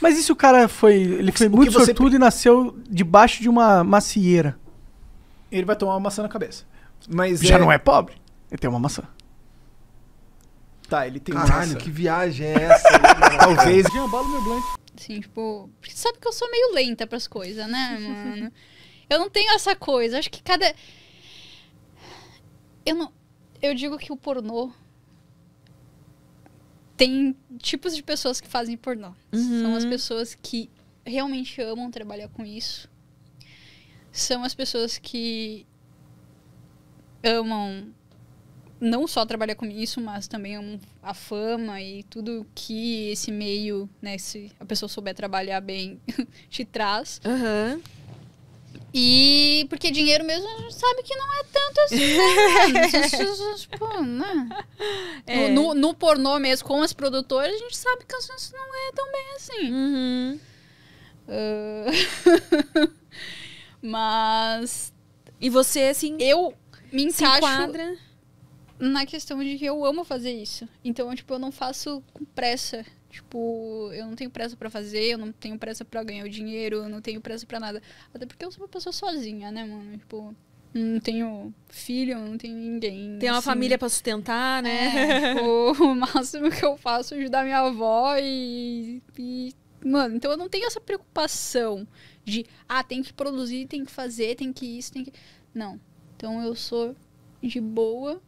Mas e se o cara foi. Ele foi o muito sortudo você... e nasceu debaixo de uma macieira? Ele vai tomar uma maçã na cabeça. Mas Já é... não é pobre? Ele tem uma maçã. Tá, ele tem Caralho, uma maçã. que viagem é essa? Talvez. Balo meu Sim, tipo. Porque sabe que eu sou meio lenta pras coisas, né, mano? eu não tenho essa coisa. Acho que cada. Eu não. Eu digo que o pornô tem tipos de pessoas que fazem pornô. Uhum. São as uhum. pessoas que realmente amam trabalhar com isso. São as pessoas que amam não só trabalhar com isso, mas também amam a fama e tudo que esse meio, né, se a pessoa souber trabalhar bem, te traz. Uhum. E porque dinheiro mesmo a gente sabe que não é tanto assim. tipo, né? É. No, no, pornô mesmo, com as produtoras, a gente sabe que coisas não é tão bem assim. Uhum. Uh... Mas. E você, assim. Eu me enquadro na questão de que eu amo fazer isso. Então, tipo, eu não faço com pressa Tipo, eu não tenho pressa para fazer, eu não tenho pressa para ganhar o dinheiro, eu não tenho pressa para nada. Até porque eu sou uma pessoa sozinha, né, mano? Tipo, não tenho filho, não tenho ninguém. Tem assim. uma família para sustentar, né? É, tipo, o máximo que eu faço é ajudar minha avó e, e. Mano, então eu não tenho essa preocupação de, ah, tem que produzir, tem que fazer, tem que isso, tem que. Não. Então eu sou de boa,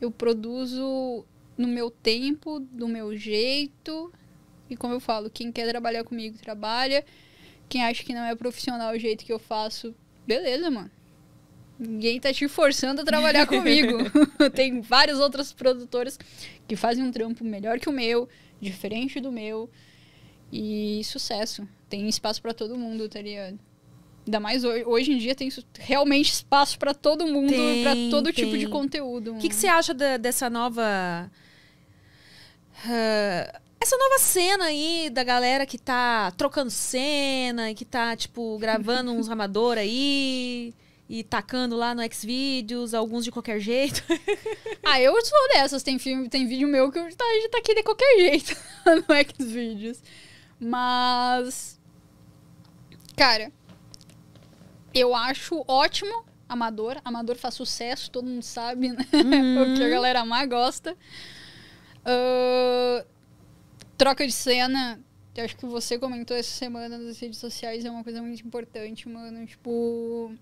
eu produzo no meu tempo, do meu jeito, e como eu falo, quem quer trabalhar comigo, trabalha. Quem acha que não é profissional o jeito que eu faço, beleza, mano. Ninguém tá te forçando a trabalhar comigo. Tem vários outras produtoras que fazem um trampo melhor que o meu, diferente do meu. E sucesso. Tem espaço para todo mundo, tá ligado? Ainda mais hoje, hoje em dia tem realmente espaço para todo mundo, para todo tem. tipo de conteúdo. O que, que, você acha da, dessa nova. Uh, essa nova cena aí da galera que tá trocando cena e que tá, tipo, gravando uns amador aí e tacando lá no Xvideos, alguns de qualquer jeito. ah, eu sou dessas. Tem, filme, tem vídeo meu que a tá, tá aqui de qualquer jeito no Xvideos. Mas. Cara, eu acho ótimo amador. Amador faz sucesso, todo mundo sabe, né? Uhum. o que a galera mais gosta. Uh, troca de cena, eu acho que você comentou essa semana nas redes sociais, é uma coisa muito importante, mano. Tipo.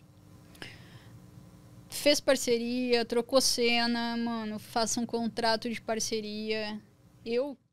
Fez parceria, trocou cena, mano, faça um contrato de parceria. Eu